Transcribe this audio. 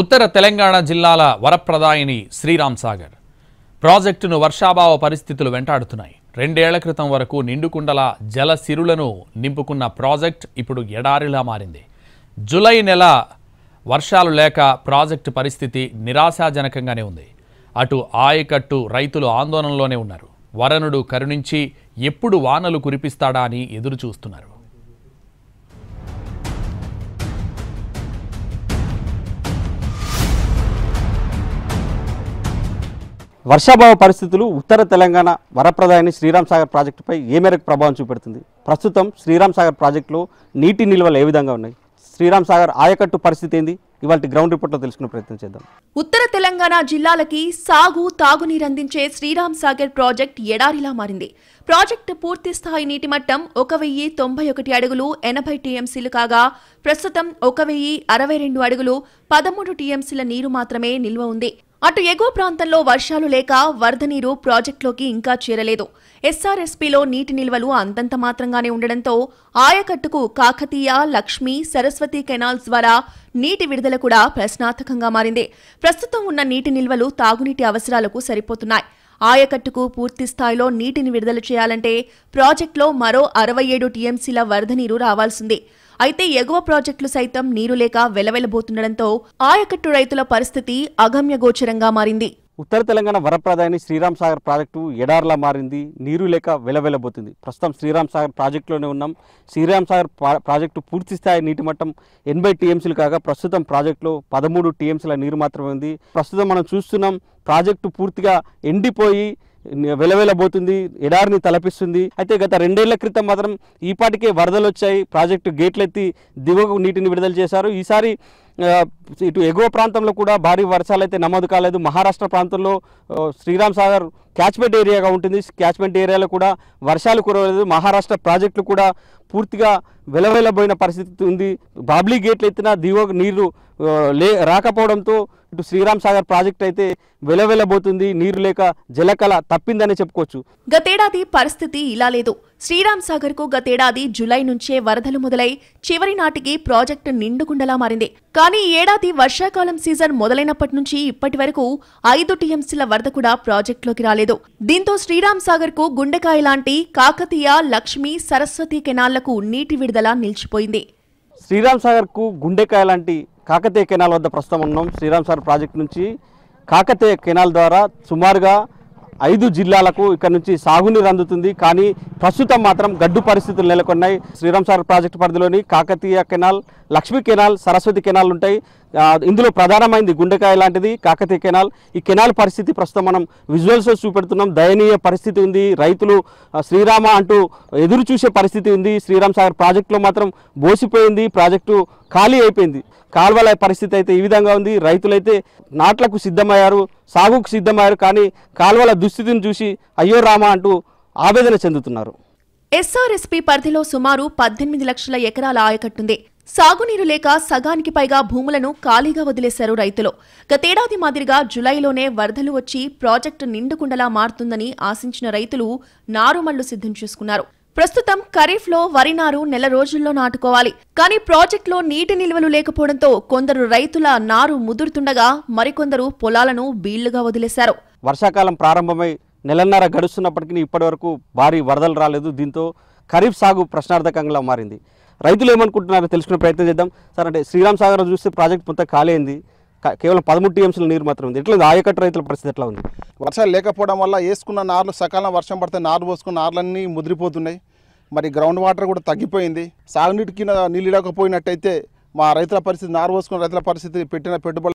ఉత్తర తెలంగాణ జిల్లాల వరప్రదాయిని శ్రీరామ్ సాగర్ ప్రాజెక్టును వర్షాభావ పరిస్థితులు వెంటాడుతున్నాయి రెండేళ్ల క్రితం వరకు నిండుకుండల జల సిరులను నింపుకున్న ప్రాజెక్ట్ ఇప్పుడు ఎడారిలా మారింది జులై నెల వర్షాలు లేక ప్రాజెక్టు పరిస్థితి నిరాశాజనకంగానే ఉంది అటు ఆయకట్టు రైతులు ఆందోళనలోనే ఉన్నారు వరనుడు కరుణించి ఎప్పుడు వానలు కురిపిస్తాడా అని ఎదురు చూస్తున్నారు వర్షాభావ పరిస్థితులు ఉత్తర తెలంగాణ వరప్రదాయని శ్రీరామ్ సాగర్ ప్రాజెక్టుపై ఏ మేరకు ప్రభావం చూపెడుతుంది ప్రస్తుతం శ్రీరామ్ సాగర్ ప్రాజెక్టులో నీటి నిల్వలు ఏ విధంగా ఉన్నాయి శ్రీరామ్ సాగర్ ఆయకట్టు పరిస్థితి ఏంది ఇవాళ గ్రౌండ్ రిపోర్ట్లో తెలుసుకునే ప్రయత్నం చేద్దాం ఉత్తర తెలంగాణ జిల్లాలకి సాగు తాగునీరు అందించే శ్రీరామ్ సాగర్ ప్రాజెక్ట్ ఎడారిలా మారింది ప్రాజెక్టు పూర్తి స్థాయి నీటి మట్టం ఒక వెయ్యి తొంభై ఒకటి అడుగులు ఎనభై టీఎంసీలు కాగా ప్రస్తుతం ఒక వెయ్యి అరవై రెండు అడుగులు పదమూడు టీఎంసీల నీరు మాత్రమే నిల్వ ఉంది అటు ఎగువ ప్రాంతంలో వర్షాలు లేక వరద నీరు ప్రాజెక్టులోకి ఇంకా చేరలేదు ఎస్ఆర్ఎస్పీలో నీటి నిల్వలు అంతంత మాత్రంగానే ఉండడంతో ఆయకట్టుకు కాకతీయ లక్ష్మి సరస్వతి కెనాల్స్ ద్వారా నీటి విడుదల కూడా ప్రశ్నార్థకంగా మారింది ప్రస్తుతం ఉన్న నీటి నిల్వలు తాగునీటి అవసరాలకు సరిపోతున్నాయి ఆయకట్టుకు పూర్తి స్థాయిలో నీటిని విడుదల చేయాలంటే ప్రాజెక్టులో మరో అరవై ఏడు టీఎంసీల వరద నీరు రావాల్సిందే అయితే ఎగువ ప్రాజెక్టులు సైతం నీరు లేక వెలవెలబోతుండటంతో ఆయకట్టు రైతుల పరిస్థితి అగమ్యగోచరంగా మారింది ఉత్తర తెలంగాణ వరప్రదాయని శ్రీరామ్ సాగర్ ప్రాజెక్టు ఎడార్లా మారింది నీరు లేక వెలవెలబోతుంది ప్రస్తుతం శ్రీరామ్ సాగర్ ప్రాజెక్టులోనే ఉన్నాం శ్రీరామ్ సాగర్ ప్రాజెక్టు పూర్తి స్థాయి నీటి మట్టం ఎనభై టీఎంసీలు కాగా ప్రస్తుతం ప్రాజెక్టులో పదమూడు టీఎంసీల నీరు మాత్రమే ఉంది ప్రస్తుతం మనం చూస్తున్నాం ప్రాజెక్టు పూర్తిగా ఎండిపోయి వెలవెలబోతుంది ఎడారిని తలపిస్తుంది అయితే గత రెండేళ్ల క్రితం మాత్రం ఈపాటికే వరదలు వచ్చాయి ప్రాజెక్టు గేట్లెత్తి దిగువకు నీటిని విడుదల చేశారు ఈసారి ఇటు ఎగువ ప్రాంతంలో కూడా భారీ వర్షాలు అయితే నమోదు కాలేదు మహారాష్ట్ర ప్రాంతంలో శ్రీరామ్ సాగర్ క్యాచ్మెంట్ ఏరియాగా ఉంటుంది క్యాచ్మెంట్ ఏరియాలో కూడా వర్షాలు కురవలేదు మహారాష్ట్ర ప్రాజెక్టులు కూడా పూర్తిగా వెలవెలబోయిన పరిస్థితి ఉంది బాబ్లీ గేట్లు ఎత్తిన దిగువ నీరు లే రాకపోవడంతో ఇటు శ్రీరామ్ సాగర్ ప్రాజెక్ట్ అయితే వెలవెలబోతుంది నీరు లేక జలకళ తప్పిందని చెప్పుకోవచ్చు గతేడాది పరిస్థితి ఇలా లేదు శ్రీరామ్ సాగర్ కు గతేడాది జులై నుంచే వరదలు మొదలై చివరి నాటికి ప్రాజెక్టు నిండుకుండలా మారింది కానీ ఏడాది వర్షాకాలం సీజన్ మొదలైనప్పటి నుంచి ఇప్పటి వరకు ఐదు టీఎంసీల వరద కూడా ప్రాజెక్టులోకి రాలేదు దీంతో శ్రీరామ్ సాగర్ కు గుండెకాయ లాంటి కాకతీయ లక్ష్మి సరస్వతి కెనాళ్లకు నీటి విడుదల నిలిచిపోయింది శ్రీరామ్ సాగర్ కు గుండెకాయ లాంటి కాకతీయ కెనాల్ వద్ద ప్రస్తుతం ఉన్నాం శ్రీరామ్ సార్ ప్రాజెక్ట్ నుంచి కాకతీయ కెనాల్ ద్వారా సుమారుగా ఐదు జిల్లాలకు ఇక్కడ నుంచి సాగునీరు అందుతుంది కానీ ప్రస్తుతం మాత్రం గడ్డు పరిస్థితులు నెలకొన్నాయి శ్రీరామ్ సార్ ప్రాజెక్టు పరిధిలోని Kakatiya canal Lakshmi canal Saraswati canal ఉంటాయి ఇందులో ప్రధానమైంది గుండెకాయ లాంటిది కాకతీయ కెనాల్ ఈ కెనాల్ పరిస్థితి ప్రస్తుతం మనం విజువల్స్లో చూపెడుతున్నాం దయనీయ పరిస్థితి ఉంది రైతులు శ్రీరామ అంటూ ఎదురు చూసే పరిస్థితి ఉంది శ్రీరామ్ సాగర్ ప్రాజెక్టులో మాత్రం బోసిపోయింది ప్రాజెక్టు ఖాళీ అయిపోయింది కాల్వల పరిస్థితి అయితే ఈ విధంగా ఉంది రైతులైతే నాట్లకు సిద్ధమయ్యారు సాగుకు సిద్ధమయ్యారు కానీ కాల్వల దుస్థితిని చూసి అయ్యో రామా అంటూ ఆవేదన చెందుతున్నారు ఎస్ఆర్ఎస్పీ పరిధిలో సుమారు పద్దెనిమిది లక్షల ఎకరాల ఆయకట్టుంది సాగునీరు లేక సగానికి పైగా భూములను ఖాళీగా వదిలేశారు రైతులు గతేడాది మాదిరిగా జులైలోనే వరదలు వచ్చి ప్రాజెక్టు నిండుకుండలా మారుతుందని ఆశించిన రైతులు నారుమళ్లు సిద్ధం చేసుకున్నారు ప్రస్తుతం ఖరీఫ్ లో వరి నారు నెల రోజుల్లో నాటుకోవాలి కానీ ప్రాజెక్టులో నీటి నిల్వలు లేకపోవడంతో కొందరు రైతుల నారు ముదురుతుండగా మరికొందరు పొలాలను బీళ్లుగా వదిలేశారు వర్షాకాలం ప్రారంభమై నెలన్నర గడుస్తున్నప్పటికీ ఇప్పటి వరకు భారీ వరదలు రాలేదు దీంతో ఖరీఫ్ సాగు ప్రశ్నార్థకంగా మారింది రైతులు ఏమనుకుంటున్నారో తెలుసుకునే ప్రయత్నం చేద్దాం సార్ అంటే శ్రీరామ్ సాగర్ చూస్తే ప్రాజెక్ట్ మొత్తం ఖాళీ అయింది కేవలం పదమూడు టీఎంసీల నీరు మాత్రం ఉంది ఎట్లా ఆయకట్టు రైతుల పరిస్థితి ఎట్లా ఉంది వర్షాలు లేకపోవడం వల్ల వేసుకున్న నార్లు సకాలం వర్షం పడితే నారు పోసుకున్న నార్లన్నీ ముదిరిపోతున్నాయి మరి గ్రౌండ్ వాటర్ కూడా తగ్గిపోయింది సాగునీటికి నీళ్ళు లేకపోయినట్టయితే మా రైతుల పరిస్థితి నారు పోసుకున్న రైతుల పరిస్థితి పెట్టిన పెట్టుబడి